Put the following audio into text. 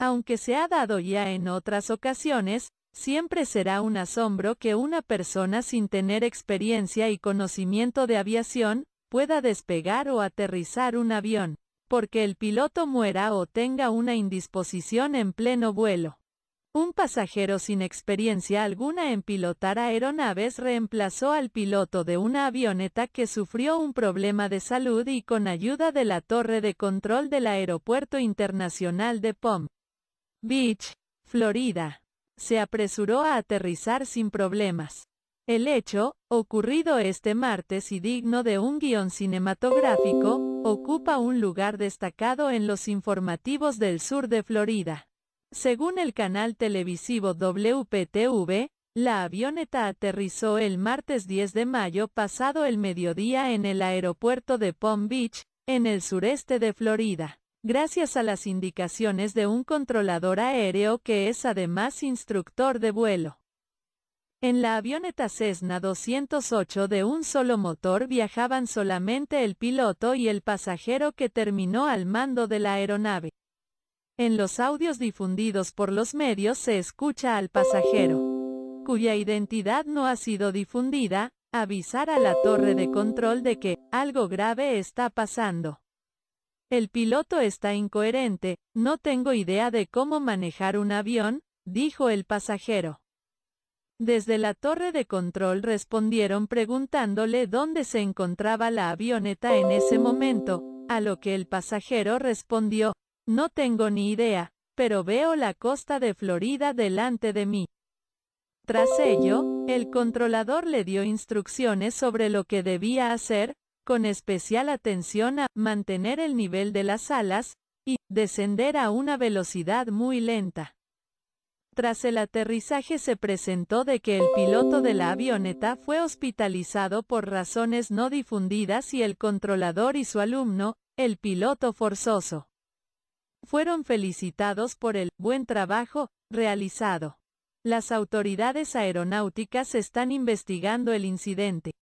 Aunque se ha dado ya en otras ocasiones, siempre será un asombro que una persona sin tener experiencia y conocimiento de aviación, pueda despegar o aterrizar un avión, porque el piloto muera o tenga una indisposición en pleno vuelo. Un pasajero sin experiencia alguna en pilotar aeronaves reemplazó al piloto de una avioneta que sufrió un problema de salud y con ayuda de la torre de control del Aeropuerto Internacional de POM, Beach, Florida. Se apresuró a aterrizar sin problemas. El hecho, ocurrido este martes y digno de un guión cinematográfico, ocupa un lugar destacado en los informativos del sur de Florida. Según el canal televisivo WPTV, la avioneta aterrizó el martes 10 de mayo pasado el mediodía en el aeropuerto de Palm Beach, en el sureste de Florida gracias a las indicaciones de un controlador aéreo que es además instructor de vuelo. En la avioneta Cessna 208 de un solo motor viajaban solamente el piloto y el pasajero que terminó al mando de la aeronave. En los audios difundidos por los medios se escucha al pasajero, cuya identidad no ha sido difundida, avisar a la torre de control de que algo grave está pasando. El piloto está incoherente, no tengo idea de cómo manejar un avión, dijo el pasajero. Desde la torre de control respondieron preguntándole dónde se encontraba la avioneta en ese momento, a lo que el pasajero respondió, no tengo ni idea, pero veo la costa de Florida delante de mí. Tras ello, el controlador le dio instrucciones sobre lo que debía hacer, con especial atención a mantener el nivel de las alas y descender a una velocidad muy lenta. Tras el aterrizaje se presentó de que el piloto de la avioneta fue hospitalizado por razones no difundidas y el controlador y su alumno, el piloto forzoso, fueron felicitados por el buen trabajo realizado. Las autoridades aeronáuticas están investigando el incidente.